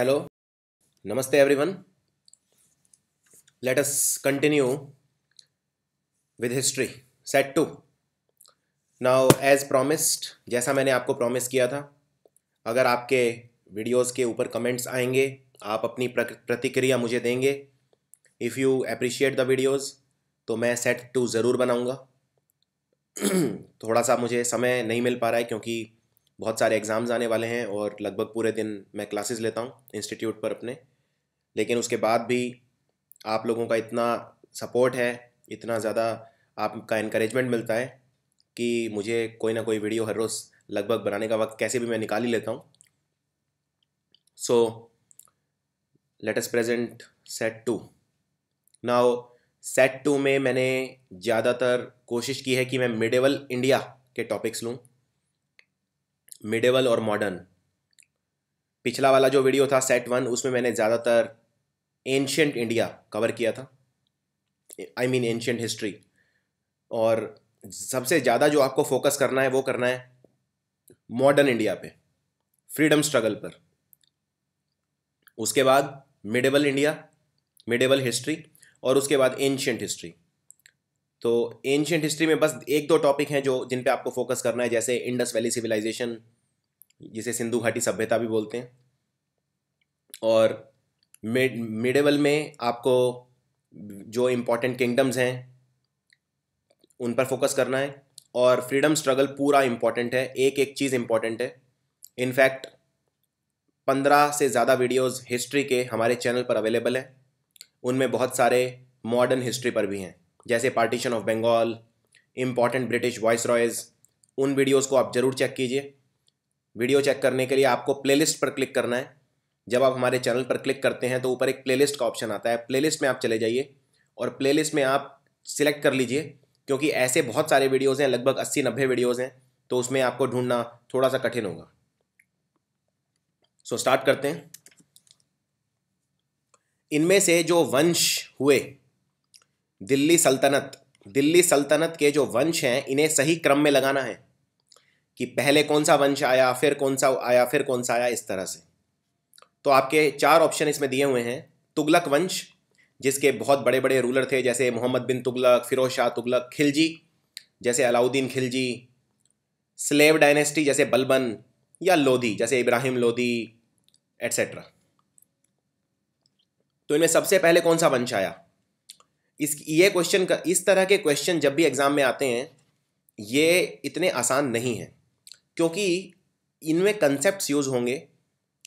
Hello नमस्ते everyone let us continue with history set two now as promised जैसा मैंने आपको प्रॉमिस किया था अगर आपके वीडियोस के ऊपर कमेंट्स आएंगे आप अपनी प्रतिक्रिया मुझे देंगे if you appreciate the videos तो मैं सेट टू ज़रूर बनाऊंगा थोड़ा सा मुझे समय नहीं मिल पा रहा है क्योंकि बहुत सारे एग्ज़ाम्स आने वाले हैं और लगभग पूरे दिन मैं क्लासेस लेता हूँ इंस्टीट्यूट पर अपने लेकिन उसके बाद भी आप लोगों का इतना सपोर्ट है इतना ज़्यादा आपका इनक्रेजमेंट मिलता है कि मुझे कोई ना कोई वीडियो हर रोज़ लगभग बनाने का वक्त कैसे भी मैं निकाल ही लेता हूँ so let's present set two now set two में मैंने ज़्यादातर कोशिश की है कि मैं मिडेवल इंडिया के टॉपिक्स लूँ मिडेवल और मॉडर्न पिछला वाला जो वीडियो था सेट वन उसमें मैंने ज़्यादातर एंशियंट इंडिया कवर किया था आई मीन एंशियंट हिस्ट्री और सबसे ज़्यादा जो आपको फोकस करना है वो करना है मॉडर्न इंडिया पे फ्रीडम स्ट्रगल पर उसके बाद मिडेबल इंडिया मिडेबल हिस्ट्री और उसके बाद एंशियंट हिस्ट्री तो एंशियंट हिस्ट्री में बस एक दो टॉपिक हैं जो जिन पे आपको फोकस करना है जैसे इंडस वैली सिविलाइजेशन जिसे सिंधु घाटी सभ्यता भी बोलते हैं और मिड मिडेवल में आपको जो इम्पोर्टेंट किंगडम्स हैं उन पर फोकस करना है और फ्रीडम स्ट्रगल पूरा इम्पॉर्टेंट है एक एक चीज़ इम्पॉर्टेंट है इनफैक्ट पंद्रह से ज़्यादा वीडियोस हिस्ट्री के हमारे चैनल पर अवेलेबल हैं उनमें बहुत सारे मॉडर्न हिस्ट्री पर भी हैं जैसे partition of Bengal important British viceroys उन वीडियोस को आप ज़रूर चेक कीजिए वीडियो चेक करने के लिए आपको प्लेलिस्ट पर क्लिक करना है जब आप हमारे चैनल पर क्लिक करते हैं तो ऊपर एक प्लेलिस्ट का ऑप्शन आता है प्लेलिस्ट में आप चले जाइए और प्लेलिस्ट में आप सिलेक्ट कर लीजिए क्योंकि ऐसे बहुत सारे वीडियोज़ हैं लगभग अस्सी नब्बे वीडियोज़ हैं तो उसमें आपको ढूंढना थोड़ा सा कठिन होगा सो so, स्टार्ट करते हैं इनमें से जो वंश हुए दिल्ली सल्तनत दिल्ली सल्तनत के जो वंश हैं इन्हें सही क्रम में लगाना है कि पहले कौन सा वंश आया फिर कौन सा आया फिर कौन सा आया इस तरह से तो आपके चार ऑप्शन इसमें दिए हुए हैं तुगलक वंश जिसके बहुत बड़े बड़े रूलर थे जैसे मोहम्मद बिन तुगलक फिरोज शाह तुगलक खिलजी जैसे अलाउद्दीन खिलजी स्लेव डायनेस्टी जैसे बलबन या लोधी जैसे इब्राहिम लोधी एट्सेट्रा तो इनमें सबसे पहले कौन सा वंश आया इस ये क्वेश्चन का इस तरह के क्वेश्चन जब भी एग्ज़ाम में आते हैं ये इतने आसान नहीं हैं क्योंकि इनमें कंसेप्ट यूज़ होंगे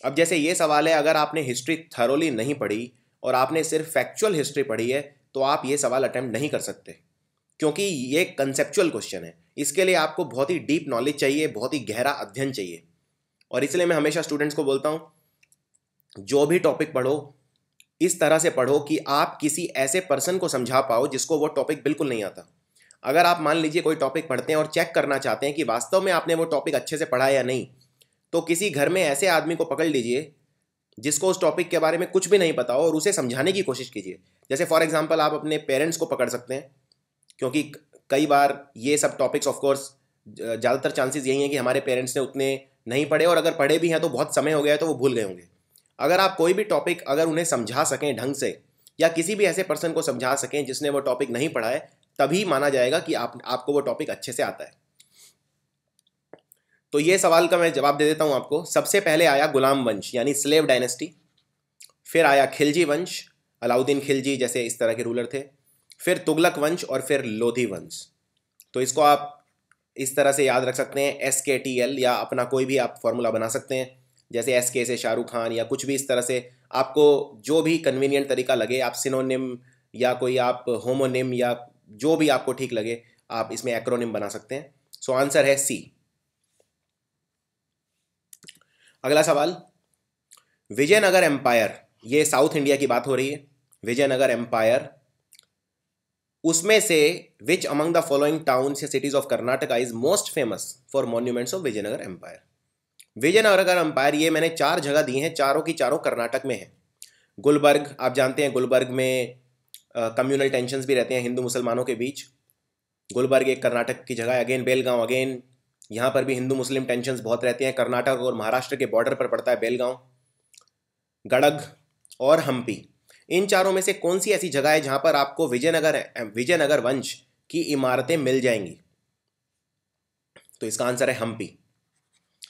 अब जैसे ये सवाल है अगर आपने हिस्ट्री थरोली नहीं पढ़ी और आपने सिर्फ फैक्चुअल हिस्ट्री पढ़ी है तो आप ये सवाल अटैम्प्ट नहीं कर सकते क्योंकि ये कंसेप्चुअल क्वेश्चन है इसके लिए आपको बहुत ही डीप नॉलेज चाहिए बहुत ही गहरा अध्ययन चाहिए और इसलिए मैं हमेशा स्टूडेंट्स को बोलता हूँ जो भी टॉपिक पढ़ो इस तरह से पढ़ो कि आप किसी ऐसे पर्सन को समझा पाओ जिसको वो टॉपिक बिल्कुल नहीं आता अगर आप मान लीजिए कोई टॉपिक पढ़ते हैं और चेक करना चाहते हैं कि वास्तव में आपने वो टॉपिक अच्छे से पढ़ा या नहीं तो किसी घर में ऐसे आदमी को पकड़ लीजिए जिसको उस टॉपिक के बारे में कुछ भी नहीं पता हो और उसे समझाने की कोशिश कीजिए जैसे फॉर एग्जाम्पल आप अपने पेरेंट्स को पकड़ सकते हैं क्योंकि कई बार ये सब टॉपिक्स ऑफ कोर्स ज़्यादातर चांसेस यही हैं कि हमारे पेरेंट्स ने उतने नहीं पढ़े और अगर पढ़े भी हैं तो बहुत समय हो गया है तो वो भूल गए होंगे अगर आप कोई भी टॉपिक अगर उन्हें समझा सकें ढंग से या किसी भी ऐसे पर्सन को समझा सकें जिसने वो टॉपिक नहीं पढ़ा है तभी माना जाएगा कि आप आपको वो टॉपिक अच्छे से आता है तो ये सवाल का मैं जवाब दे देता हूँ आपको सबसे पहले आया गुलाम वंश यानी स्लेव डायनेस्टी फिर आया खिलजी वंश अलाउद्दीन खिलजी जैसे इस तरह के रूलर थे फिर तुगलक वंश और फिर लोधी वंश तो इसको आप इस तरह से याद रख सकते हैं एस के टी एल या अपना कोई भी आप फॉर्मूला बना सकते हैं जैसे एस के से शाहरुख खान या कुछ भी इस तरह से आपको जो भी कन्वीनियंट तरीका लगे आप सिनोनिम या कोई आप होमोनिम या जो भी आपको ठीक लगे आप इसमें एक्रोनिम बना सकते हैं सो आंसर है सी अगला सवाल विजयनगर एम्पायर ये साउथ इंडिया की बात हो रही है विजयनगर एम्पायर उसमें से which among the following towns या cities of Karnataka is most famous for monuments of Vijayanagar empire और अगर अंपायर ये मैंने चार जगह दी हैं चारों की चारों कर्नाटक में है गुलबर्ग आप जानते हैं गुलबर्ग में कम्युनल टेंशन भी रहते हैं हिंदू मुसलमानों के बीच गुलबर्ग एक कर्नाटक की जगह है अगेन बेलगांव अगेन यहाँ पर भी हिंदू मुस्लिम टेंशन बहुत रहते हैं कर्नाटक और महाराष्ट्र के बॉर्डर पर पड़ता है बेलगांव गड़ग और हम्पी इन चारों में से कौन सी ऐसी जगह है जहाँ पर आपको विजयनगर विजयनगर वंश की इमारतें मिल जाएंगी तो इसका आंसर है Hampi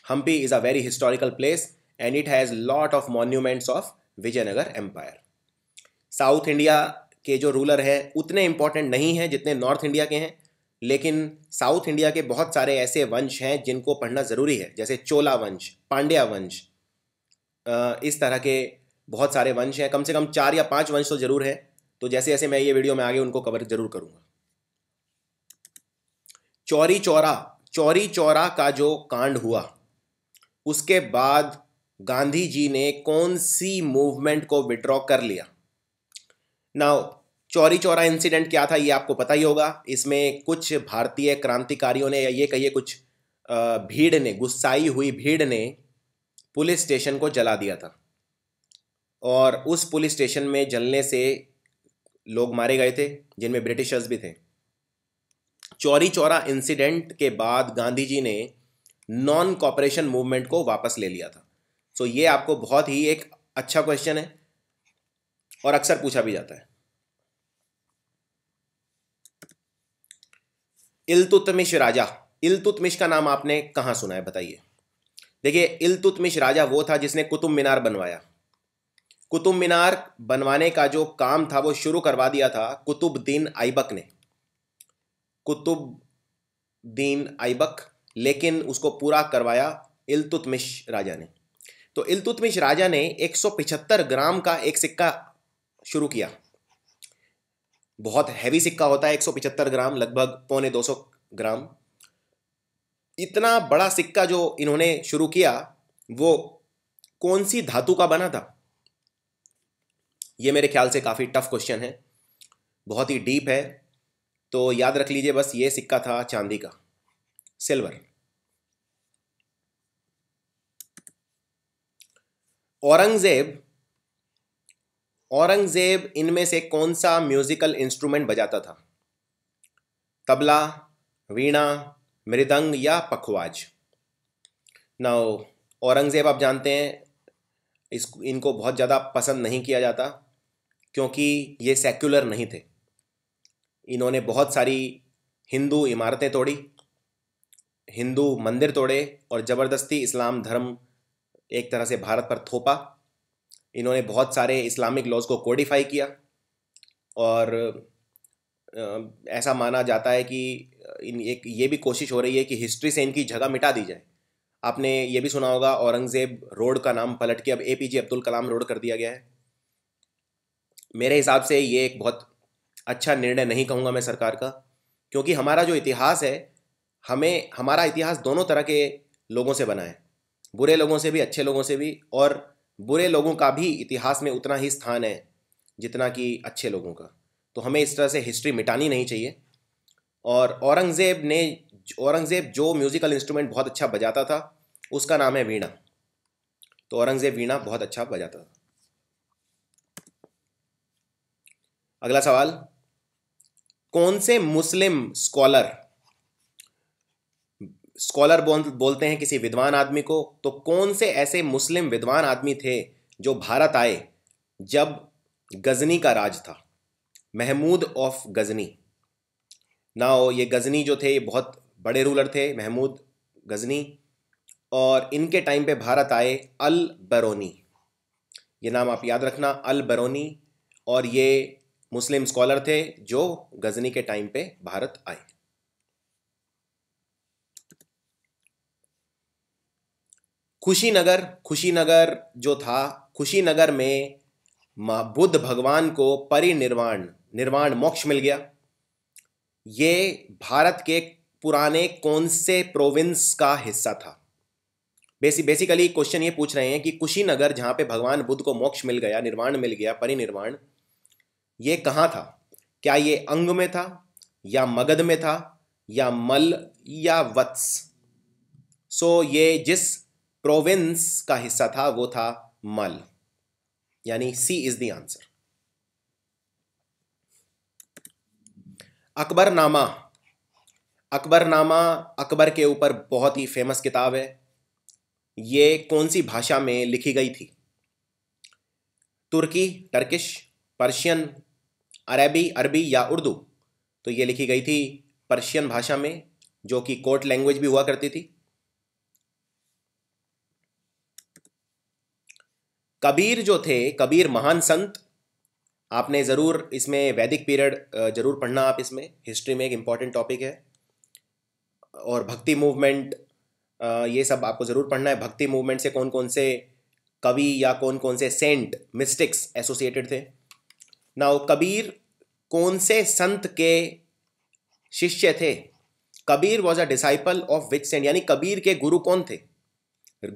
Hampi is a very historical place and it has lot of monuments of Vijayanagar Empire. South India के जो रूलर हैं उतने इम्पॉर्टेंट नहीं हैं जितने नॉर्थ इंडिया के हैं लेकिन साउथ इंडिया के बहुत सारे ऐसे वंश हैं जिनको पढ़ना ज़रूरी है जैसे चोला वंश पांड्या वंश इस तरह के बहुत सारे वंश हैं कम से कम चार या पांच वंश तो ज़रूर हैं तो जैसे जैसे मैं ये वीडियो में आगे उनको कवर ज़रूर करूँगा चौरी चौरा चौरी चौरा का जो कांड हुआ उसके बाद गांधी जी ने कौन सी मूवमेंट को विड्रॉ कर लिया नाउ चौरी चौरा इंसिडेंट क्या था ये आपको पता ही होगा इसमें कुछ भारतीय क्रांतिकारियों ने या ये कहिए कुछ भीड़ ने गुस्साई हुई भीड़ ने पुलिस स्टेशन को जला दिया था और उस पुलिस स्टेशन में जलने से लोग मारे गए थे जिनमें ब्रिटिशर्स भी थे चौरी चौरा इंसिडेंट के बाद गांधी जी ने नॉन कॉपरेशन मूवमेंट को वापस ले लिया था सो so, ये आपको बहुत ही एक अच्छा क्वेश्चन है और अक्सर पूछा भी जाता है इलतुतमिश राजा इलतुतमिश का नाम आपने कहां सुना है बताइए देखिए इलतुतमिश राजा वो था जिसने कुतुब मीनार बनवाया कुतुब मीनार बनवाने का जो काम था वो शुरू करवा दिया था कुतुबद्दीन आइबक ने कुतुबद्दीन आइबक लेकिन उसको पूरा करवाया इलतुतमिश राजा ने तो इलतुतमिश राजा ने 175 ग्राम का एक सिक्का शुरू किया बहुत हैवी सिक्का होता है 175 ग्राम लगभग पौने 200 ग्राम इतना बड़ा सिक्का जो इन्होंने शुरू किया वो कौन सी धातु का बना था ये मेरे ख्याल से काफ़ी टफ क्वेश्चन है बहुत ही डीप है तो याद रख लीजिए बस ये सिक्का था चांदी का सिल्वर औरंगजेब औरंगजेब इनमें से कौन सा म्यूजिकल इंस्ट्रूमेंट बजाता था तबला वीणा मृदंग या पखवाज ना औरंगज़ेब आप जानते हैं इस इनको बहुत ज़्यादा पसंद नहीं किया जाता क्योंकि ये सेक्युलर नहीं थे इन्होंने बहुत सारी हिंदू इमारतें तोड़ी हिंदू मंदिर तोड़े और ज़बरदस्ती इस्लाम धर्म एक तरह से भारत पर थोपा इन्होंने बहुत सारे इस्लामिक लॉज को कोडिफाई किया और ऐसा माना जाता है कि इन एक ये भी कोशिश हो रही है कि हिस्ट्री से इनकी जगह मिटा दी जाए आपने ये भी सुना होगा औरंगज़ेब रोड का नाम पलट के अब A P J Abdul Kalam road कर दिया गया है मेरे हिसाब से ये एक बहुत अच्छा निर्णय नहीं कहूँगा मैं सरकार का क्योंकि हमारा जो इतिहास है हमें हमारा इतिहास दोनों तरह के लोगों से बना है बुरे लोगों से भी अच्छे लोगों से भी और बुरे लोगों का भी इतिहास में उतना ही स्थान है जितना कि अच्छे लोगों का तो हमें इस तरह से हिस्ट्री मिटानी नहीं चाहिए और औरंगज़ेब ने औरंगज़ेब जो म्यूज़िकल इंस्ट्रूमेंट बहुत अच्छा बजाता था उसका नाम है वीणा तो औरंगज़ेब वीणा बहुत अच्छा बजाता था अगला सवाल कौन से मुस्लिम स्कॉलर स्कॉलर बोलते हैं किसी विद्वान आदमी को तो कौन से ऐसे मुस्लिम विद्वान आदमी थे जो भारत आए जब गजनी का राज था महमूद ऑफ गजनी ना हो ये गजनी जो थे ये बहुत बड़े रूलर थे महमूद गजनी और इनके टाइम पे भारत आए अल बरौनी ये नाम आप याद रखना अल बरौनी और ये मुस्लिम स्कॉलर थे जो गजनी के टाइम पे भारत आए खुशीनगर खुशीनगर जो था खुशीनगर में बुद्ध भगवान को परिनिर्वाण निर्वाण मोक्ष मिल गया ये भारत के पुराने कौन से प्रोविंस का हिस्सा था बेसिक बेसिकली क्वेश्चन ये पूछ रहे हैं कि कुशीनगर जहाँ पे भगवान बुद्ध को मोक्ष मिल गया निर्वाण मिल गया परिनिर्वाण ये कहाँ था क्या ये अंग में था या मगध में था या मल या वत्स सो so, ये जिस प्रोविंस का हिस्सा था वो था मल यानी C is the answer Akbarnama Akbarnama Akbar के ऊपर बहुत ही फेमस किताब है ये कौन सी भाषा में लिखी गई थी तुर्की टर्किश पर्शियन अरबी अरबी या उर्दू तो ये लिखी गई थी पर्शियन भाषा में जो कि कोर्ट लैंग्वेज भी हुआ करती थी कबीर जो थे कबीर महान संत आपने ज़रूर इसमें वैदिक पीरियड ज़रूर पढ़ना आप इसमें हिस्ट्री में एक इम्पॉर्टेंट टॉपिक है और भक्ति मूवमेंट ये सब आपको ज़रूर पढ़ना है भक्ति मूवमेंट से कौन कौन से कवि या कौन कौन से सेंट मिस्टिक्स एसोसिएटेड थे नाउ कबीर कौन से संत के शिष्य थे Kabir was a disciple of which saint यानी कबीर के गुरु कौन थे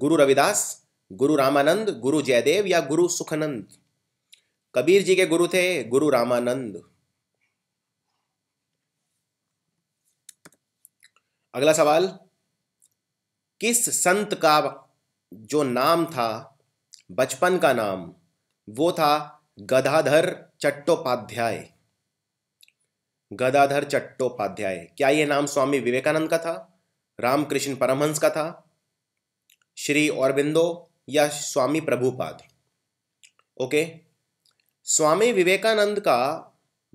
गुरु रविदास गुरु रामानंद गुरु जयदेव या गुरु सुखानंद कबीर जी के गुरु थे गुरु रामानंद अगला सवाल किस संत का जो नाम था बचपन का नाम वो था गदाधर चट्टोपाध्याय गदाधर चट्टोपाध्याय क्या यह नाम स्वामी विवेकानंद का था रामकृष्ण परमहंस का था श्री औरबिंदो या स्वामी प्रभुपाद ओके स्वामी विवेकानंद का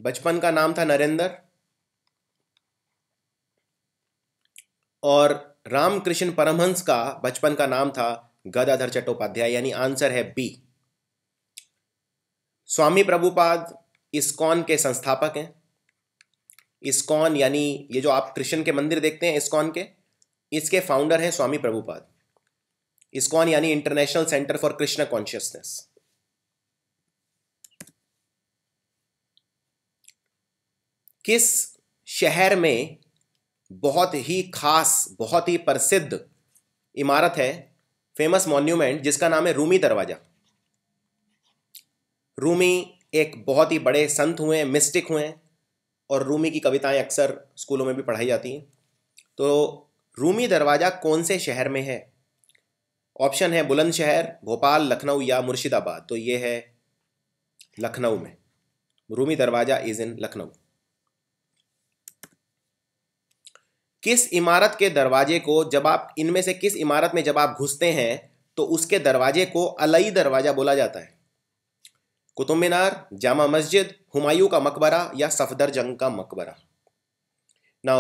बचपन का नाम था नरेंद्र और रामकृष्ण परमहंस का बचपन का नाम था गदाधर चट्टोपाध्याय यानी आंसर है बी स्वामी प्रभुपाद इस्कॉन के संस्थापक हैं इस्कॉन यानी ये जो आप कृष्ण के मंदिर देखते हैं इस्कॉन के इसके फाउंडर हैं स्वामी प्रभुपाद इसकॉन यानी international centre for Krishna consciousness किस शहर में बहुत ही खास बहुत ही प्रसिद्ध इमारत है फेमस मॉन्यूमेंट जिसका नाम है रूमी दरवाजा रूमी एक बहुत ही बड़े संत हुए हैं मिस्टिक हुए हैं और रूमी की कविताएं अक्सर स्कूलों में भी पढ़ाई जाती हैं तो रूमी दरवाज़ा कौन से शहर में है ऑप्शन है बुलंदशहर भोपाल लखनऊ या मुर्शिदाबाद तो ये है लखनऊ में रूमी दरवाजा इज इन लखनऊ किस इमारत के दरवाजे को जब आप इनमें से किस इमारत में जब आप घुसते हैं तो उसके दरवाजे को अलई दरवाजा बोला जाता है कुतुब मीनार जामा मस्जिद हुमायूं का मकबरा या सफदर जंग का मकबरा ना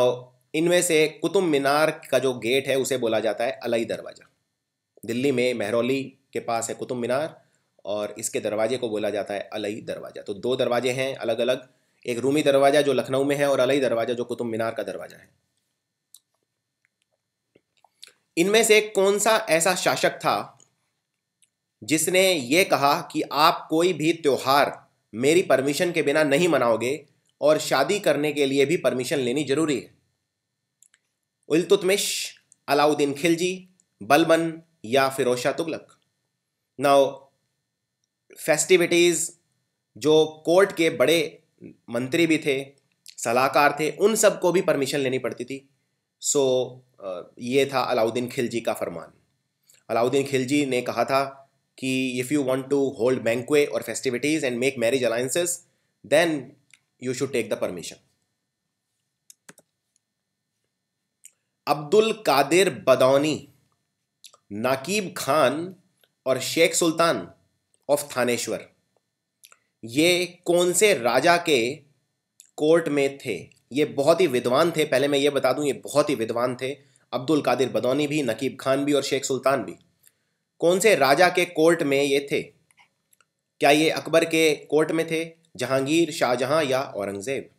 इनमें से कुतुब मीनार का जो गेट है उसे बोला जाता है अलई दरवाजा दिल्ली में मेहरौली के पास है कुतुब मीनार और इसके दरवाजे को बोला जाता है अलई दरवाज़ा तो दो दरवाजे हैं अलग अलग एक रूमी दरवाज़ा जो लखनऊ में है और अलई दरवाज़ा जो कुतुब मीनार का दरवाज़ा है इनमें से कौन सा ऐसा शासक था जिसने ये कहा कि आप कोई भी त्यौहार मेरी परमिशन के बिना नहीं मनाओगे और शादी करने के लिए भी परमिशन लेनी ज़रूरी है उलतुतमिश अलाउद्दीन खिलजी बलबन या फिरोज शाह तुगलक नाउ फेस्टिविटीज़ जो कोर्ट के बड़े मंत्री भी थे सलाहकार थे उन सब को भी परमिशन लेनी पड़ती थी सो so, ये था अलाउद्दीन खिलजी का फरमान अलाउद्दीन खिलजी ने कहा था कि if you want to hold banquet और festivities and make marriage alliances then you should take the permission Abdul Qadir Badauni Naqib Khan और शेख सुल्तान ऑफ थानेश्वर ये कौन से राजा के कोर्ट में थे ये बहुत ही विद्वान थे पहले मैं ये बता दूं ये बहुत ही विद्वान थे अब्दुल कादिर बदौनी भी नकीब खान भी और शेख सुल्तान भी कौन से राजा के कोर्ट में ये थे क्या ये अकबर के कोर्ट में थे जहांगीर शाहजहां या औरंगज़ेब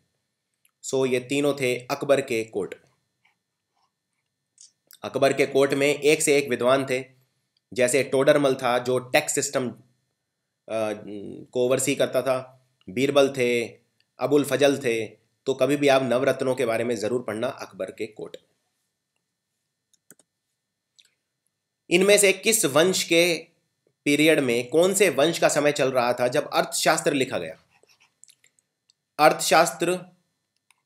सो ये तीनों थे अकबर के कोर्ट अकबर के कोर्ट में एक से एक विद्वान थे जैसे टोडरमल था जो टैक्स सिस्टम को ओवरसी करता था बीरबल थे अबुल फजल थे तो कभी भी आप नवरत्नों के बारे में ज़रूर पढ़ना अकबर के कोर्ट इनमें से किस वंश के पीरियड में कौन से वंश का समय चल रहा था जब अर्थशास्त्र लिखा गया अर्थशास्त्र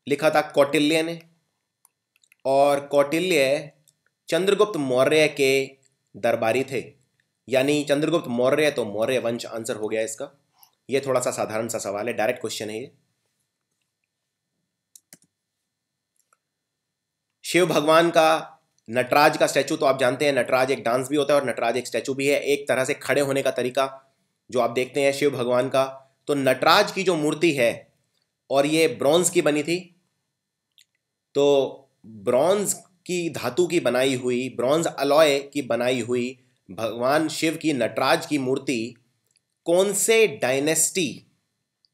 लिखा था कौटिल्य ने और कौटिल्य चंद्रगुप्त मौर्य के दरबारी थे यानी चंद्रगुप्त मौर्य तो मौर्य वंश आंसर हो गया इसका यह थोड़ा सा साधारण सा सवाल है डायरेक्ट क्वेश्चन है ये शिव भगवान का नटराज का स्टैचू तो आप जानते हैं नटराज एक डांस भी होता है और नटराज एक स्टैचू भी है एक तरह से खड़े होने का तरीका जो आप देखते हैं शिव भगवान का तो नटराज की जो मूर्ति है और ये ब्रॉन्ज की बनी थी तो ब्रॉन्ज की धातु की बनाई हुई ब्रॉन्ज अलॉय की बनाई हुई भगवान शिव की नटराज की मूर्ति कौन से डायनेस्टी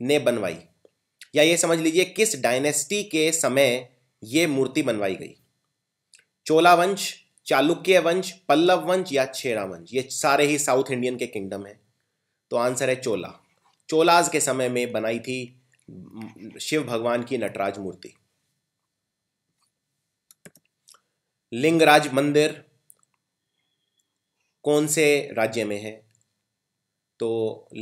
ने बनवाई या ये समझ लीजिए किस डायनेस्टी के समय ये मूर्ति बनवाई गई चोला वंश चालुक्य वंश पल्लव वंश या छेरा वंश ये सारे ही साउथ इंडियन के किंगडम हैं तो आंसर है चोला चोलाज के समय में बनाई थी शिव भगवान की नटराज मूर्ति लिंगराज मंदिर कौन से राज्य में है तो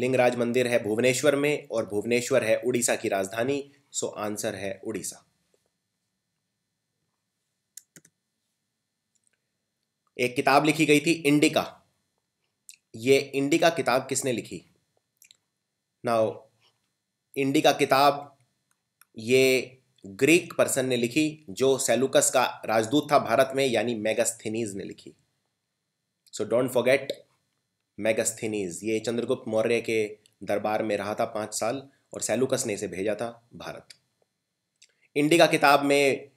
लिंगराज मंदिर है भुवनेश्वर में और भुवनेश्वर है उड़ीसा की राजधानी सो आंसर है उड़ीसा एक किताब लिखी गई थी इंडिका ये इंडिका किताब किसने लिखी नाउ इंडिका किताब ये ग्रीक पर्सन ने लिखी जो सेलुकस का राजदूत था भारत में यानी मेगास्थिनीज ने लिखी सो डोंट फॉरगेट मेगास्थिनीज ये चंद्रगुप्त मौर्य के दरबार में रहा था पाँच साल और सेलुकस ने इसे भेजा था भारत इंडिका किताब में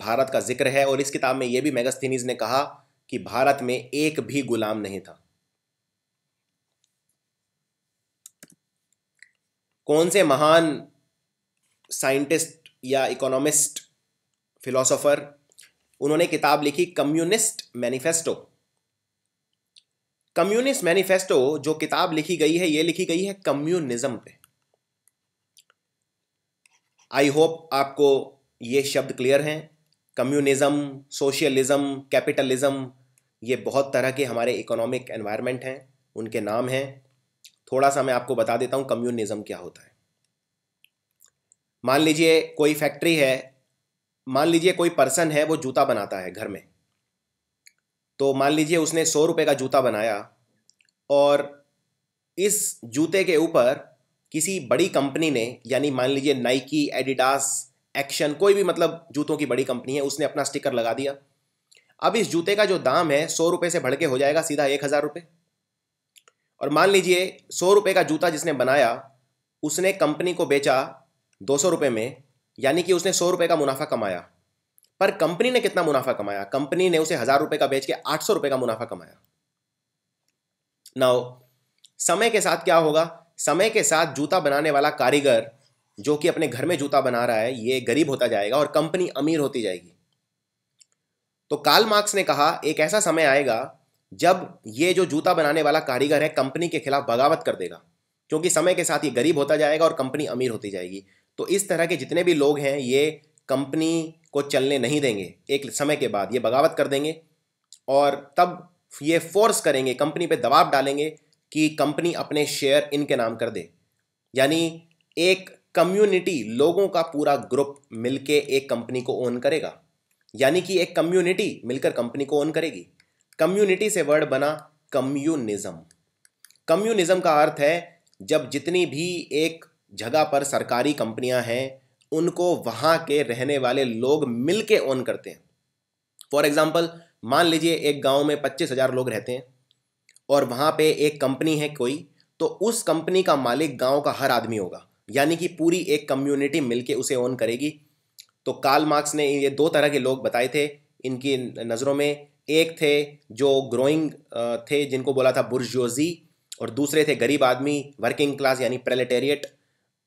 भारत का जिक्र है और इस किताब में यह भी मेगास्थिनीज ने कहा कि भारत में एक भी गुलाम नहीं था कौन से महान साइंटिस्ट या इकोनॉमिस्ट फिलोसोफर उन्होंने किताब लिखी कम्युनिस्ट मैनिफेस्टो कम्युनिस्ट मैनिफेस्टो जो किताब लिखी गई है ये लिखी गई है कम्युनिज्म पे आई होप आपको ये शब्द क्लियर हैं कम्युनिज्म सोशलिज्म कैपिटलिज्म ये बहुत तरह के हमारे इकोनॉमिक एनवायरनमेंट हैं उनके नाम हैं थोड़ा सा मैं आपको बता देता हूँ कम्युनिज्म क्या होता है मान लीजिए कोई फैक्ट्री है मान लीजिए कोई पर्सन है वो जूता बनाता है घर में तो मान लीजिए उसने सौ रुपये का जूता बनाया और इस जूते के ऊपर किसी बड़ी कंपनी ने यानी मान लीजिए नाइकी एडिडास एक्शन कोई भी मतलब जूतों की बड़ी कंपनी है उसने अपना स्टिकर लगा दिया अब इस जूते का जो दाम है सौ रुपये से भड़के हो जाएगा सीधा एक हज़ार रुपये और मान लीजिए सौ रुपये का जूता जिसने बनाया उसने कंपनी को बेचा दो सौ रुपये में यानी कि उसने सौ रुपये का मुनाफा कमाया पर कंपनी ने कितना मुनाफा कमाया कंपनी ने उसे हज़ार रुपये का बेच के आठ सौ रुपये का मुनाफा कमाया नाउ समय के साथ क्या होगा समय के साथ जूता बनाने वाला कारीगर जो कि अपने घर में जूता बना रहा है ये गरीब होता जाएगा और कंपनी अमीर होती जाएगी तो कार्ल मार्क्स ने कहा एक ऐसा समय आएगा जब ये जो जूता बनाने वाला कारीगर है कंपनी के खिलाफ बगावत कर देगा क्योंकि समय के साथ ये गरीब होता जाएगा और कंपनी अमीर होती जाएगी तो इस तरह के जितने भी लोग हैं ये कंपनी को चलने नहीं देंगे एक समय के बाद ये बगावत कर देंगे और तब ये फोर्स करेंगे कंपनी पे दबाव डालेंगे कि कंपनी अपने शेयर इनके नाम कर दे यानी एक कम्युनिटी लोगों का पूरा ग्रुप मिलके एक कंपनी को ओन करेगा यानी कि एक कम्युनिटी मिलकर कंपनी को ओन करेगी कम्युनिटी से वर्ड बना कम्युनिज्म कम्युनिज्म का अर्थ है जब जितनी भी एक जगह पर सरकारी कंपनियां हैं उनको वहाँ के रहने वाले लोग मिल के ओन करते हैं फॉर एग्ज़ाम्पल मान लीजिए एक गांव में पच्चीस हज़ार लोग रहते हैं और वहाँ पे एक कंपनी है कोई तो उस कंपनी का मालिक गांव का हर आदमी होगा यानी कि पूरी एक कम्युनिटी मिलके उसे ओन करेगी तो कार्ल मार्क्स ने ये दो तरह के लोग बताए थे इनकी नज़रों में एक थे जो ग्रोइंग थे जिनको बोला था बुरजोजी और दूसरे थे गरीब आदमी वर्किंग क्लास यानी प्रेलेटेरिएट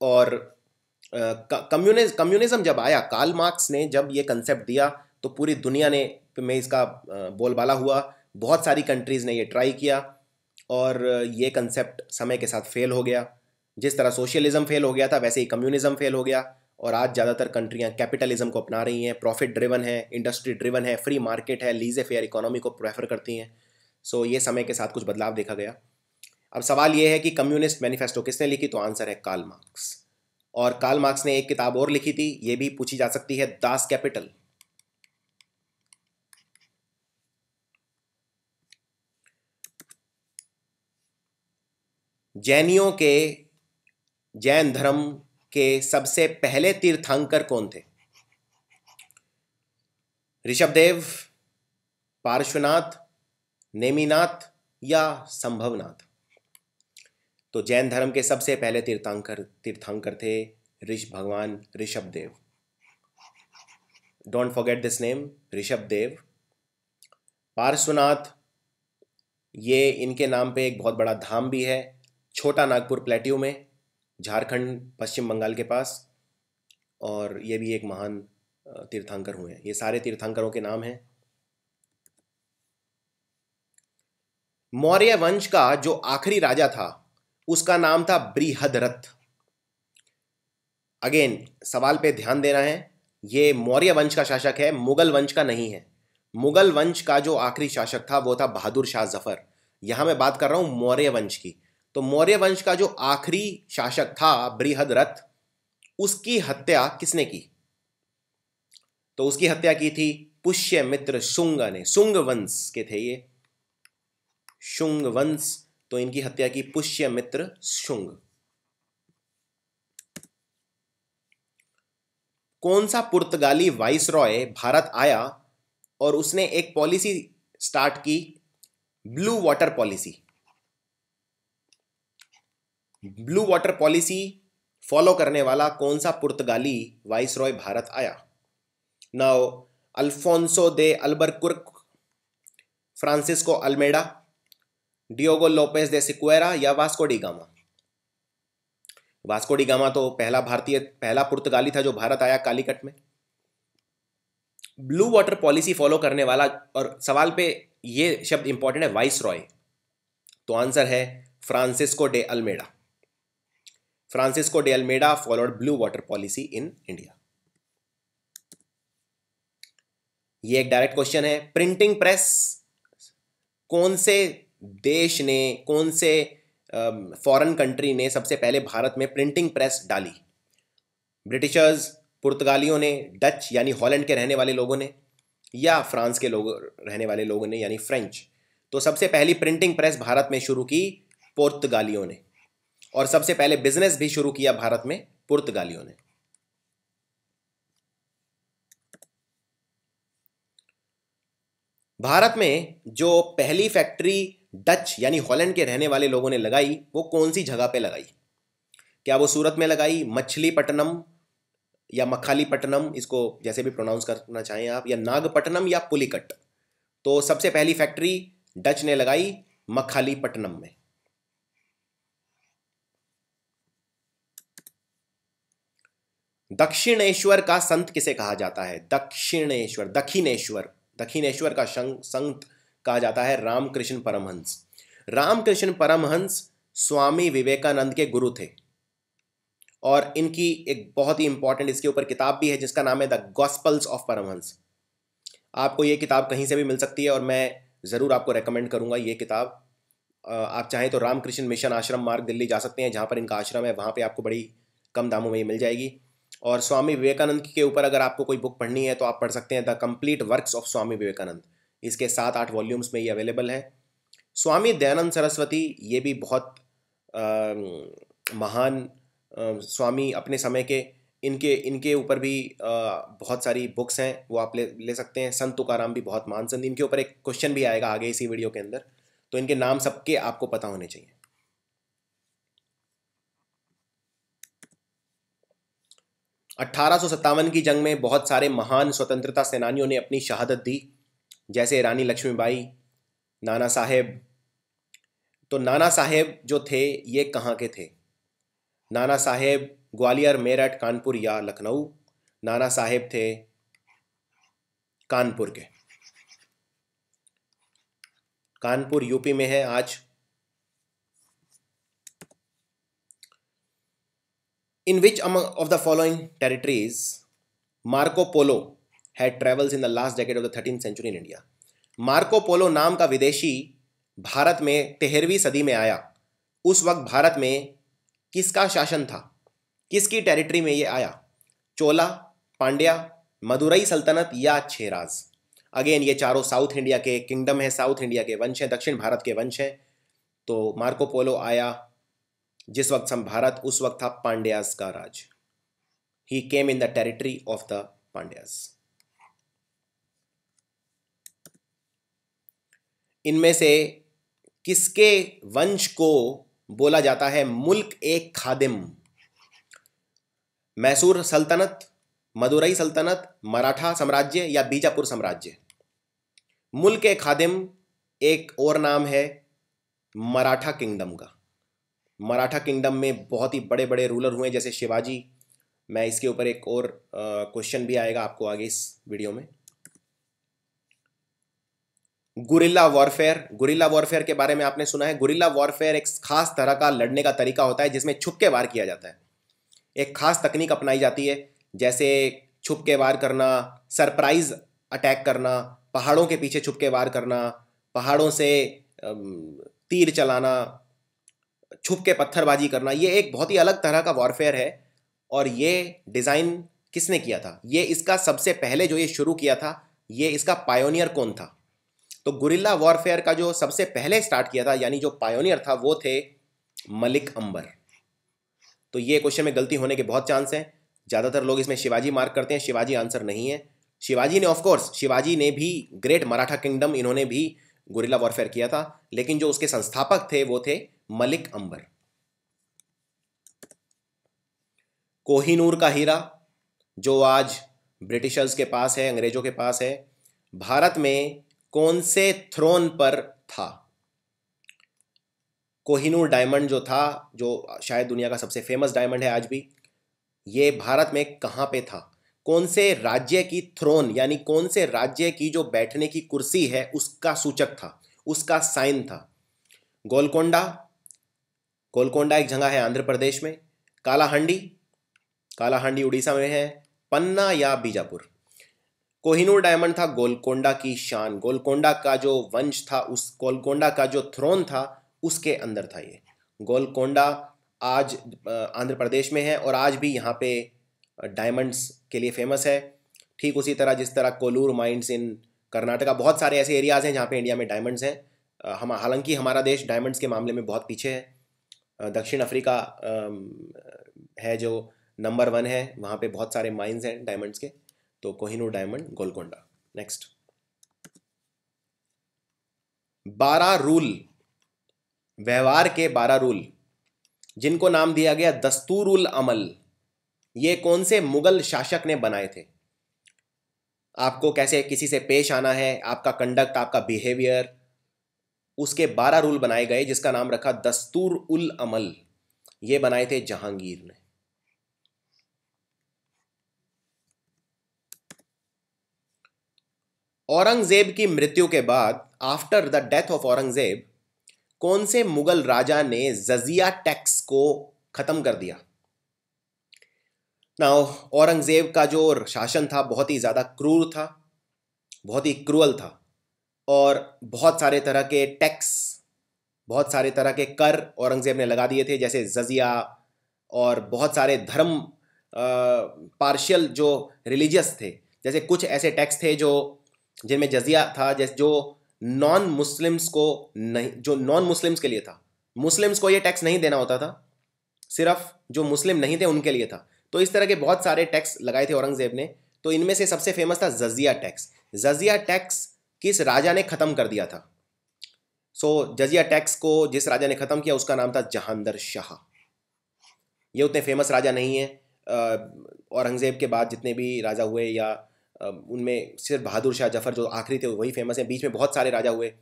और कम्युनिज कम्युनिज्म जब आया कार्ल मार्क्स ने जब ये कंसेप्ट दिया तो पूरी दुनिया ने में इसका बोलबाला हुआ बहुत सारी कंट्रीज़ ने ये ट्राई किया और ये कंसेप्ट समय के साथ फेल हो गया जिस तरह सोशलिज्म फेल हो गया था वैसे ही कम्युनिज्म फेल हो गया और आज ज़्यादातर कंट्रियाँ कैपिटलिज्म को अपना रही हैं प्रॉफिट ड्रिवन है इंडस्ट्री ड्रिवन है फ्री मार्केट है लीजे फेयर इकोनॉमी को प्रेफर करती हैं सो ये समय के साथ कुछ बदलाव देखा गया अब सवाल यह है कि कम्युनिस्ट मैनिफेस्टो किसने लिखी तो आंसर है कार्ल मार्क्स और कार्ल मार्क्स ने एक किताब और लिखी थी यह भी पूछी जा सकती है दास कैपिटल जैनियों के जैन धर्म के सबसे पहले तीर्थंकर कौन थे ऋषभदेव पार्श्वनाथ नेमीनाथ या संभवनाथ तो जैन धर्म के सबसे पहले तीर्थंकर तीर्थंकर थे ऋष भगवान Rishabh Dev don't forget this name Rishabh Dev Parshvanath ये इनके नाम पे एक बहुत बड़ा धाम भी है छोटा नागपुर प्लेट्यू में झारखंड पश्चिम बंगाल के पास और ये भी एक महान तीर्थंकर हुए हैं ये सारे तीर्थंकरों के नाम हैं मौर्य वंश का जो आखिरी राजा था उसका नाम था बृहदरथ अगेन सवाल पे ध्यान देना है ये मौर्य वंश का शासक है मुगल वंश का नहीं है मुगल वंश का जो आखिरी शासक था वो था बहादुर शाह जफर यहां मैं बात कर रहा हूं मौर्य वंश की तो मौर्य वंश का जो आखिरी शासक था बृहदरथ उसकी हत्या किसने की तो उसकी हत्या की थी पुष्य मित्र शुंग ने शुंग वंश के थे ये शुंग वंश तो इनकी हत्या की पुष्य मित्र शुंग कौन सा पुर्तगाली वाइस रॉय भारत आया और उसने एक पॉलिसी स्टार्ट की blue water policy blue water policy follow करने वाला कौन सा पुर्तगाली वाइस रॉय भारत आया now Alfonso de Albuquerque Francisco Almeida Diogo Lopes de Sequeira या वास्को डिगामा वास्को डिगामा तो पहला भारतीय पहला पुर्तगाली था जो भारत आया कालीकट में ब्लू वाटर पॉलिसी फॉलो करने वाला और सवाल पे ये शब्द इंपॉर्टेंट है वाइस रॉय तो आंसर है Francisco de Almeida Francisco de Almeida followed blue water policy in India ये एक डायरेक्ट क्वेश्चन है प्रिंटिंग प्रेस कौन से देश ने कौन से फॉरेन कंट्री ने सबसे पहले भारत में प्रिंटिंग प्रेस डाली ब्रिटिशर्स पुर्तगालियों ने डच यानी हॉलैंड के रहने वाले लोगों ने या फ्रांस के लोग रहने वाले लोगों ने यानी फ्रेंच तो सबसे पहली प्रिंटिंग प्रेस भारत में शुरू की पुर्तगालियों ने और सबसे पहले बिजनेस भी शुरू किया भारत में पुर्तगालियों ने भारत में जो पहली फैक्ट्री डच यानी हॉलैंड के रहने वाले लोगों ने लगाई वो कौन सी जगह पे लगाई क्या वो सूरत में लगाई मछलीपट्टनम या मखालीपट्टनम इसको जैसे भी प्रोनाउंस करना चाहें आप या नागपट्टनम या पुलिकट तो सबसे पहली फैक्ट्री डच ने लगाई मखालीपट्टनम में दक्षिणेश्वर का संत किसे कहा जाता है दक्षिणेश्वर दक्षिणेश्वर दक्षिणेश्वर का संत कहा जाता है रामकृष्ण परमहंस रामकृष्ण परमहंस स्वामी विवेकानंद के गुरु थे और इनकी एक बहुत ही इंपॉर्टेंट इसके ऊपर किताब भी है जिसका नाम है द गॉस्पल्स ऑफ परमहंस आपको ये किताब कहीं से भी मिल सकती है और मैं ज़रूर आपको रेकमेंड करूंगा ये किताब आप चाहें तो रामकृष्ण मिशन आश्रम मार्ग दिल्ली जा सकते हैं जहाँ पर इनका आश्रम है वहाँ पर आपको बड़ी कम दामों में ये मिल जाएगी और स्वामी विवेकानंद के ऊपर अगर आपको कोई बुक पढ़नी है तो आप पढ़ सकते हैं the complete works of Swami Vivekananda इसके सात आठ वॉल्यूम्स में ये अवेलेबल है स्वामी दयानंद सरस्वती ये भी बहुत आ, महान आ, स्वामी अपने समय के इनके इनके ऊपर भी आ, बहुत सारी बुक्स हैं वो आप ले ले सकते हैं संत तुकाराम भी बहुत महान संत इनके ऊपर एक क्वेश्चन भी आएगा आगे इसी वीडियो के अंदर तो इनके नाम सबके आपको पता होने चाहिए अट्ठारह की जंग में बहुत सारे महान स्वतंत्रता सेनानियों ने अपनी शहादत दी जैसे रानी लक्ष्मीबाई नाना साहेब तो नाना साहेब जो थे ये कहाँ के थे नाना साहेब ग्वालियर मेरठ कानपुर या लखनऊ नाना साहेब थे कानपुर के कानपुर यूपी में है आज in which of the following territories Marco Polo had travels in the last decade of the thirteen century in India Marco Polo नाम का विदेशी भारत में तेरहवीं सदी में आया उस वक्त भारत में किसका शासन था किसकी टेरिटरी में ये आया चोला पांड्या मदुरई सल्तनत या छेराज अगेन ये चारों साउथ इंडिया के किंगडम है साउथ इंडिया के वंश हैं दक्षिण भारत के वंश हैं तो मार्को पोलो आया जिस वक्त हम भारत उस वक्त था पांड्यास का राज ही came in the territory of the Pandyas इनमें से किसके वंश को बोला जाता है मुल्क ए खादिम मैसूर सल्तनत मदुरई सल्तनत मराठा साम्राज्य या बीजापुर साम्राज्य मुल्क ए खादिम एक और नाम है मराठा किंगडम का मराठा किंगडम में बहुत ही बड़े बड़े रूलर हुए जैसे शिवाजी मैं इसके ऊपर एक और क्वेश्चन भी आएगा आपको आगे इस वीडियो में गुरिल्ला वॉरफेयर गुरिल्ला वॉरफेयर के बारे में आपने सुना है गुरिल्ला वॉरफेयर एक खास तरह का लड़ने का तरीका होता है जिसमें छुप के वार किया जाता है एक खास तकनीक अपनाई जाती है जैसे छुप के वार करना सरप्राइज अटैक करना पहाड़ों के पीछे छुप के वार करना पहाड़ों से तीर चलाना छुप के पत्थरबाजी करना ये एक बहुत ही अलग तरह का वॉरफेयर है और ये डिज़ाइन किसने किया था ये इसका सबसे पहले जो ये शुरू किया था ये इसका पायोनियर कौन था तो गुरिल्ला वॉरफेयर का जो सबसे पहले स्टार्ट किया था यानी जो पायोनियर था वो थे मलिक अंबर तो ये क्वेश्चन में गलती होने के बहुत चांस हैं ज़्यादातर लोग इसमें शिवाजी मार्क करते हैं शिवाजी आंसर नहीं है शिवाजी ने ऑफकोर्स शिवाजी ने भी ग्रेट मराठा किंगडम इन्होंने भी गुरिल्ला वॉरफेयर किया था लेकिन जो उसके संस्थापक थे वो थे मलिक अंबर कोहिनूर का हीरा जो आज ब्रिटिशर्स के पास है अंग्रेजों के पास है भारत में कौन से थ्रोन पर था कोहिनूर डायमंड जो था जो शायद दुनिया का सबसे फेमस डायमंड है आज भी ये भारत में कहाँ पे था कौन से राज्य की थ्रोन यानी कौन से राज्य की जो बैठने की कुर्सी है उसका सूचक था उसका साइन था गोलकोंडा गोलकोंडा एक जगह है आंध्र प्रदेश में कालाहांडी कालाहांडी उड़ीसा में है पन्ना या बीजापुर कोहिनूर डायमंड था गोलकोंडा की शान गोलकोंडा का जो वंश था उस गोलकोंडा का जो थ्रोन था उसके अंदर था ये गोलकोंडा आज आंध्र प्रदेश में है और आज भी यहाँ पे डायमंड्स के लिए फेमस है ठीक उसी तरह जिस तरह कोलूर माइंस इन कर्नाटका बहुत सारे ऐसे एरियाज़ हैं जहाँ पे इंडिया में डायमंड्स हैं हम हालांकि हमारा देश डायमंड्स के मामले में बहुत पीछे है दक्षिण अफ्रीका है जो नंबर वन है वहाँ पे बहुत सारे माइंस हैं डायमंड्स के तो कोहिनूर डायमंड गोलकोंडा नेक्स्ट बारह रूल व्यवहार के बारह रूल जिनको नाम दिया गया दस्तूरुल अमल ये कौन से मुगल शासक ने बनाए थे आपको कैसे किसी से पेश आना है आपका कंडक्ट आपका बिहेवियर उसके बारह रूल बनाए गए जिसका नाम रखा दस्तूर उल अमल ये बनाए थे जहांगीर ने औरंगजेब की मृत्यु के बाद after the death of Aurangzeb कौन से मुगल राजा ने जजिया टैक्स को खत्म कर दिया ना औरंगजेब का जो शासन था बहुत ही ज़्यादा क्रूर था बहुत ही क्रूअल था और बहुत सारे तरह के टैक्स बहुत सारे तरह के कर औरंगज़ेब ने लगा दिए थे जैसे जजिया और बहुत सारे धर्म पार्शियल जो रिलीजियस थे जैसे कुछ ऐसे टैक्स थे जो जिनमें जजिया था जैसे जो नॉन मुस्लिम्स को नहीं जो नॉन मुस्लिम्स के लिए था मुस्लिम्स को ये टैक्स नहीं देना होता था सिर्फ जो मुस्लिम नहीं थे उनके लिए था तो इस तरह के बहुत सारे टैक्स लगाए थे औरंगज़ेब ने तो इनमें से सबसे फेमस था जजिया टैक्स जजिया टैक्स किस राजा ने ख़त्म कर दिया था सो जजिया टैक्स को जिस राजा ने ख़त्म किया उसका नाम था जहांदर शाह ये उतने फेमस राजा नहीं है औरंगज़ेब के बाद जितने भी राजा हुए या उनमें सिर्फ बहादुर शाह जफर जो आखिरी थे वही फेमस हैं बीच में बहुत सारे राजा हुए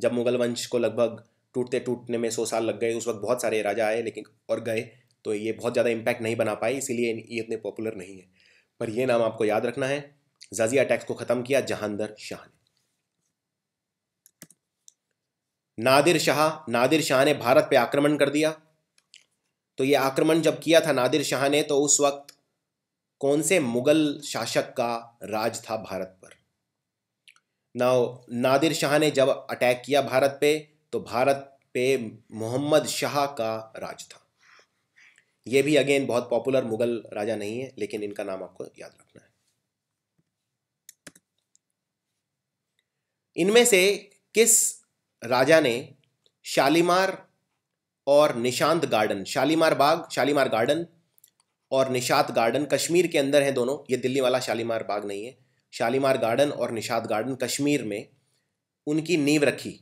जब मुगल वंश को लगभग टूटते टूटने में सौ साल लग गए उस वक्त बहुत सारे राजा आए लेकिन और गए तो ये बहुत ज़्यादा इम्पैक्ट नहीं बना पाए इसीलिए ये इतने पॉपुलर नहीं है पर यह नाम आपको याद रखना है जाजिया टैक्स को ख़त्म किया जहानदर शाह ने नादिर शाह नादिर शाह ने भारत पे आक्रमण कर दिया तो ये आक्रमण जब किया था नादिर शाह ने तो उस वक्त कौन से मुगल शासक का राज था भारत पर नाउ नादिर शाह ने जब अटैक किया भारत पे तो भारत पे मोहम्मद शाह का राज था ये भी अगेन बहुत पॉपुलर मुगल राजा नहीं है लेकिन इनका नाम आपको याद रखना है इनमें से किस राजा ने शालीमार और निशांत गार्डन शालीमार बाग शालीमार गार्डन और निषाद गार्डन कश्मीर के अंदर हैं दोनों ये दिल्ली वाला शालीमार बाग नहीं है शालीमार गार्डन और निषाद गार्डन कश्मीर में उनकी नींव रखी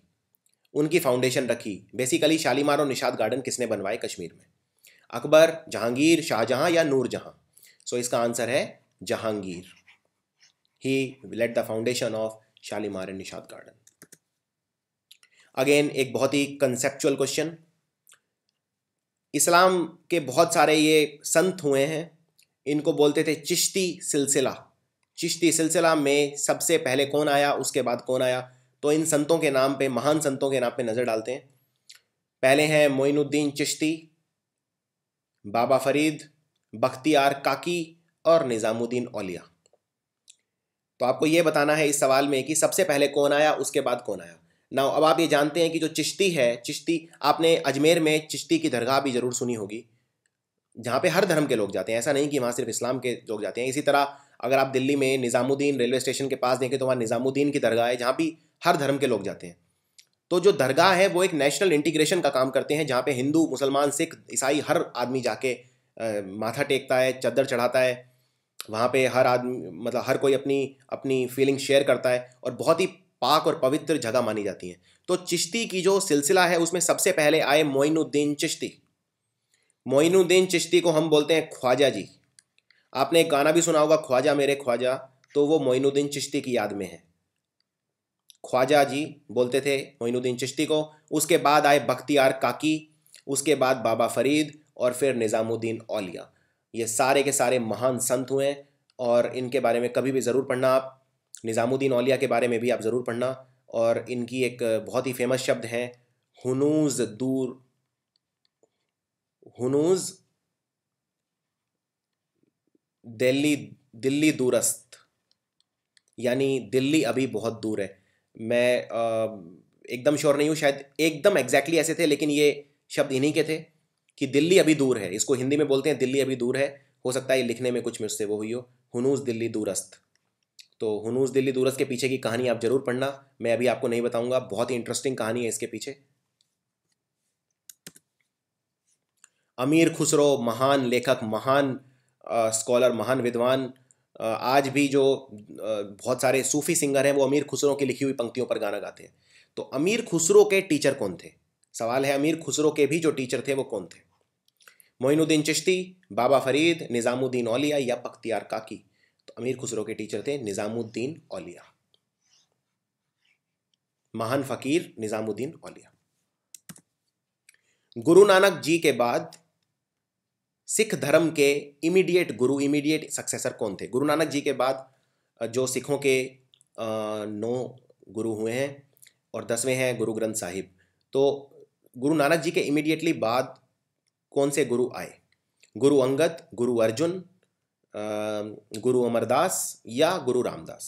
उनकी फाउंडेशन रखी बेसिकली शालीमार और निषाद गार्डन किसने बनवाए कश्मीर में अकबर जहांगीर शाहजहां या नूरजहां सो so इसका आंसर है Jahangir he laid the foundation of Shalimar and Nishat garden again एक बहुत ही कंसेप्चुअल क्वेश्चन इस्लाम के बहुत सारे ये संत हुए हैं इनको बोलते थे चिश्ती सिलसिला चिश्ती सिलसिला में सबसे पहले कौन आया उसके बाद कौन आया तो इन संतों के नाम पे महान संतों के नाम पे नज़र डालते हैं पहले हैं मोइनुद्दीन चिश्ती बाबा फरीद बख्तियार काकी और निज़ामुद्दीन औलिया तो आपको ये बताना है इस सवाल में कि सबसे पहले कौन आया उसके बाद कौन आया ना अब आप ये जानते हैं कि जो चिश्ती है चिश्ती आपने अजमेर में चिश्ती की दरगाह भी ज़रूर सुनी होगी जहाँ पे हर धर्म के लोग जाते हैं ऐसा नहीं कि वहाँ सिर्फ इस्लाम के लोग जाते हैं इसी तरह अगर आप दिल्ली में निज़ामुद्दीन रेलवे स्टेशन के पास देखें तो वहाँ निज़ामुद्दीन की दरगाह है जहाँ भी हर धर्म के लोग जाते हैं तो जो दरगाह है वो एक नेशनल इंटीग्रेशन का काम करते हैं जहाँ पे हिंदू मुसलमान सिख ईसाई हर आदमी जाके माथा टेकता है चादर चढ़ाता है वहाँ पे हर आदमी मतलब हर कोई अपनी अपनी फीलिंग शेयर करता है और बहुत ही पाक और पवित्र जगह मानी जाती हैं तो चिश्ती की जो सिलसिला है उसमें सबसे पहले आए मोइनुद्दीन चिश्ती मोइनुद्दीन चिश्ती को हम बोलते हैं ख्वाजा जी आपने एक गाना भी सुना होगा ख्वाजा मेरे ख्वाजा तो वो मोइनुद्दीन चिश्ती की याद में है ख्वाजा जी बोलते थे मोइनुद्दीन चिश्ती को उसके बाद आए बख्तियार काकी उसके बाद बाबा फरीद और फिर निज़ामुद्दीन औलिया ये सारे के सारे महान संत हुए और इनके बारे में कभी भी ज़रूर पढ़ना आप निज़ामुद्दीन औलिया के बारे में भी आप ज़रूर पढ़ना और इनकी एक बहुत ही फेमस शब्द हैं हनूज दूर हनूज दिल्ली दिल्ली दूरस्त यानी दिल्ली अभी बहुत दूर है मैं एकदम श्योर नहीं हूँ शायद एकदम एग्जैक्टली exactly ऐसे थे लेकिन ये शब्द इन्हीं के थे कि दिल्ली अभी दूर है इसको हिंदी में बोलते हैं दिल्ली अभी दूर है हो सकता है लिखने में कुछ मुझसे वो हुई हो हनूज दिल्ली दूरस्त तो हनूज दिल्ली दूरस के पीछे की कहानी आप ज़रूर पढ़ना मैं अभी आपको नहीं बताऊंगा बहुत ही इंटरेस्टिंग कहानी है इसके पीछे अमीर खुसरो महान लेखक महान स्कॉलर महान विद्वान आज भी जो बहुत सारे सूफी सिंगर हैं वो अमीर खुसरो की लिखी हुई पंक्तियों पर गाना गाते हैं तो अमीर खुसरो के टीचर कौन थे सवाल है अमीर खुसरो के भी जो टीचर थे वो कौन थे मोइनुद्दीन चिश्ती बाबा फरीद निज़ामुद्दीन औलिया या पख्तियार काकी तो अमीर खुसरो के टीचर थे निज़ामुद्दीन औलिया महान फकीर निज़ामुद्दीन औलिया गुरु नानक जी के बाद सिख धर्म के इमीडिएट गुरु इमीडिएट सक्सेसर कौन थे गुरु नानक जी के बाद जो सिखों के नौ गुरु हुए हैं और दसवें हैं गुरु ग्रंथ साहिब तो गुरु नानक जी के इमीडिएटली बाद कौन से गुरु आए गुरु अंगद गुरु अर्जुन गुरु अमरदास या गुरु रामदास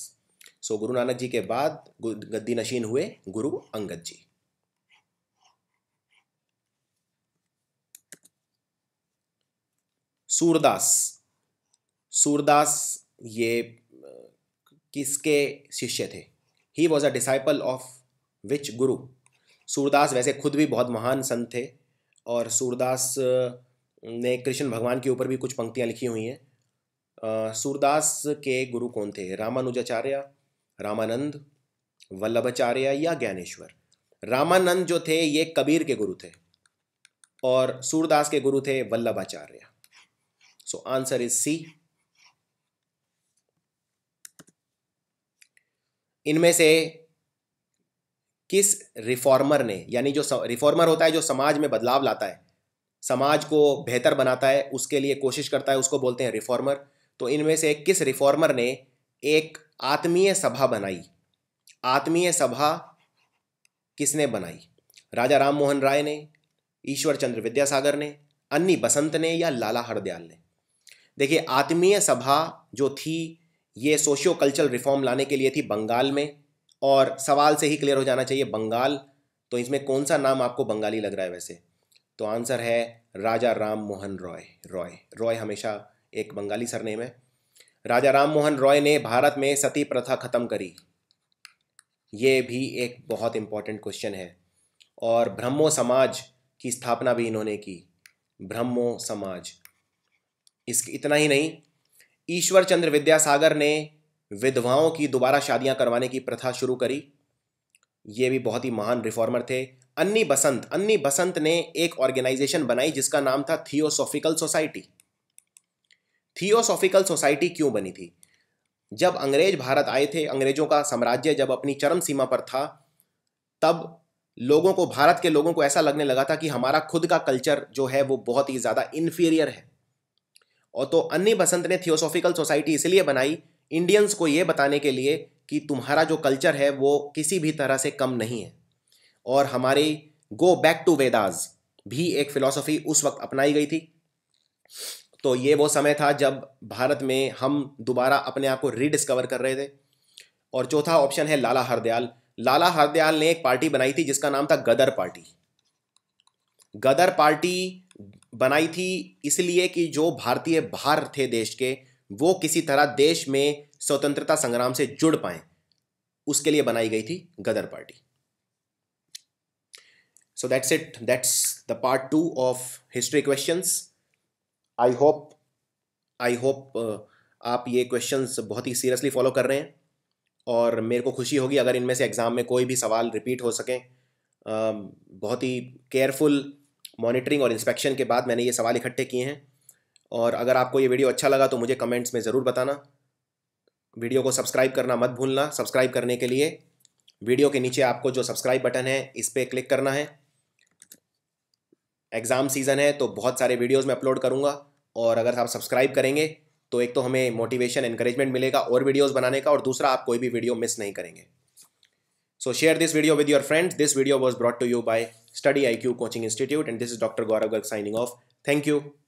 सो गुरु नानक जी के बाद गद्दी नशीन हुए गुरु अंगद जी सूरदास सूरदास ये किसके शिष्य थे he was a disciple of which guru Surdas वैसे खुद भी बहुत महान संत थे और सूरदास ने कृष्ण भगवान के ऊपर भी कुछ पंक्तियाँ लिखी हुई हैं सूरदास के गुरु कौन थे रामानुजाचार्य रामानंद वल्लभाचार्य या ज्ञानेश्वर रामानंद जो थे ये कबीर के गुरु थे और सूरदास के गुरु थे Vallabhacharya so answer is C इनमें से किस रिफॉर्मर ने यानी जो रिफॉर्मर होता है जो समाज में बदलाव लाता है समाज को बेहतर बनाता है उसके लिए कोशिश करता है उसको बोलते हैं रिफॉर्मर तो इनमें से किस रिफॉर्मर ने एक आत्मीय सभा बनाई आत्मीय सभा किसने बनाई राजा राम मोहन राय ने ईश्वर चंद्र विद्यासागर ने अन्नी बसंत ने या लाला हरदयाल ने देखिए आत्मीय सभा जो थी ये सोशियो कल्चरल रिफॉर्म लाने के लिए थी बंगाल में और सवाल से ही क्लियर हो जाना चाहिए बंगाल तो इसमें कौन सा नाम आपको बंगाली लग रहा है वैसे तो आंसर है राजा राम मोहन रॉय रॉय रॉय हमेशा एक बंगाली सरनेम है राजा राम मोहन रॉय ने भारत में सती प्रथा खत्म करी ये भी एक बहुत इम्पॉर्टेंट क्वेश्चन है और ब्रह्मो समाज की स्थापना भी इन्होंने की ब्रह्मो समाज इस इतना ही नहीं ईश्वर चंद्र विद्यासागर ने विधवाओं की दोबारा शादियां करवाने की प्रथा शुरू करी ये भी बहुत ही महान रिफॉर्मर थे अन्नी बसंत अन्नी बसंत ने एक ऑर्गेनाइजेशन बनाई जिसका नाम था थियोसॉफिकल सोसाइटी थियोसॉफिकल सोसाइटी क्यों बनी थी जब अंग्रेज भारत आए थे अंग्रेजों का साम्राज्य जब अपनी चरम सीमा पर था तब लोगों को भारत के लोगों को ऐसा लगने लगा था कि हमारा खुद का कल्चर जो है वो बहुत ही ज़्यादा इन्फीरियर है और तो अन्य बसंत ने थियोसॉफिकल सोसाइटी इसलिए बनाई इंडियंस को ये बताने के लिए कि तुम्हारा जो कल्चर है वो किसी भी तरह से कम नहीं है और हमारी गो बैक टू वेदाज भी एक फ़िलोसफी उस वक्त अपनाई गई थी तो ये वो समय था जब भारत में हम दोबारा अपने आप को रीडिस्कवर कर रहे थे और चौथा ऑप्शन है लाला हरदयाल लाला हरदयाल ने एक पार्टी बनाई थी जिसका नाम था गदर पार्टी गदर पार्टी बनाई थी इसलिए कि जो भारतीय बाहर थे देश के वो किसी तरह देश में स्वतंत्रता संग्राम से जुड़ पाए उसके लिए बनाई गई थी Ghadar party so that's it that's the part two of history questions I hope I hope आप ये क्वेश्चंस बहुत ही सीरियसली फॉलो कर रहे हैं और मेरे को खुशी होगी अगर इनमें से एग्ज़ाम में कोई भी सवाल रिपीट हो सकें um, बहुत ही केयरफुल मॉनिटरिंग और इंस्पेक्शन के बाद मैंने ये सवाल इकट्ठे किए हैं और अगर आपको ये वीडियो अच्छा लगा तो मुझे कमेंट्स में ज़रूर बताना वीडियो को सब्सक्राइब करना मत भूलना सब्सक्राइब करने के लिए वीडियो के नीचे आपको जो सब्सक्राइब बटन है इस पर क्लिक करना है एग्ज़ाम सीज़न है तो बहुत सारे वीडियोज़ में अपलोड करूंगा और अगर आप सब्सक्राइब करेंगे तो एक तो हमें मोटिवेशन एनकरेजमेंट मिलेगा और वीडियोस बनाने का और दूसरा आप कोई भी वीडियो मिस नहीं करेंगे so share this video with your friends this video was brought to you by study I coaching institute and this is doctor Gaurav Garg signing off thank you